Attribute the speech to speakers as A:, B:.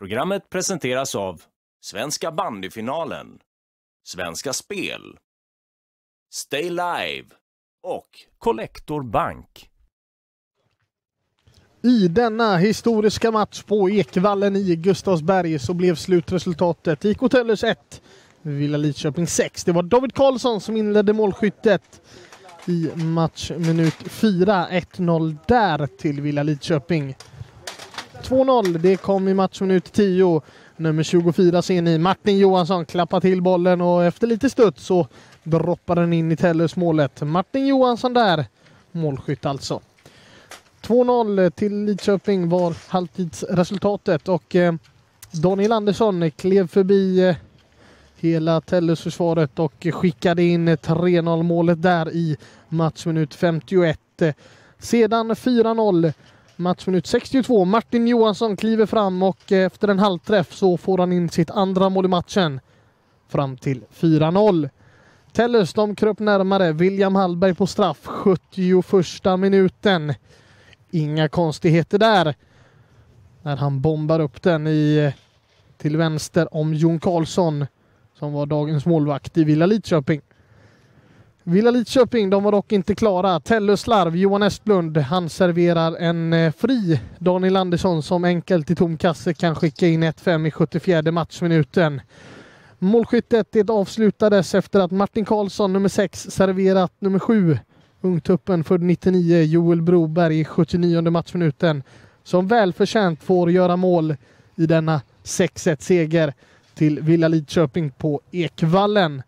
A: Programmet presenteras av Svenska bandyfinalen, Svenska Spel, Stay Live och Collector Bank. I denna historiska match på Ekvallen i Gustavsberg så blev slutresultatet IK Tellers 1, Villa Lidköping 6. Det var David Karlsson som inledde målskyttet i matchminut 4, 1-0 där till Villa Lidköping. 2-0. Det kom i matchminut 10. Nummer 24 ser ni, Martin Johansson klappar till bollen och efter lite studs så droppar den in i Tellus målet. Martin Johansson där, målskytt alltså. 2-0 till Lidköping var halvtidsresultatet och eh, Daniel Andersson klev förbi eh, hela Tellus försvaret och skickade in 3-0 målet där i matchminut 51. Sedan 4-0 Matchminut 62. Martin Johansson kliver fram och eh, efter en halvträff så får han in sitt andra mål i matchen. Fram till 4-0. Tellus de kröp närmare. William Hallberg på straff. 71 minuten. Inga konstigheter där. När han bombar upp den i, eh, till vänster om Jon Karlsson som var dagens målvakt i Villa Lidköping. Villa Lidköping, de var dock inte klara. Tello slarv, Johan Estlund, han serverar en eh, fri Daniel Andersson som enkelt i tom kasse kan skicka in 1-5 i 74 matchminuten. Målskyttet det avslutades efter att Martin Karlsson, nummer 6, serverat nummer 7, ungtuppen född 99, Joel Broberg i 79 matchminuten, som välförtjänt får göra mål i denna 6-1-seger till Villa Lidköping på Ekvallen.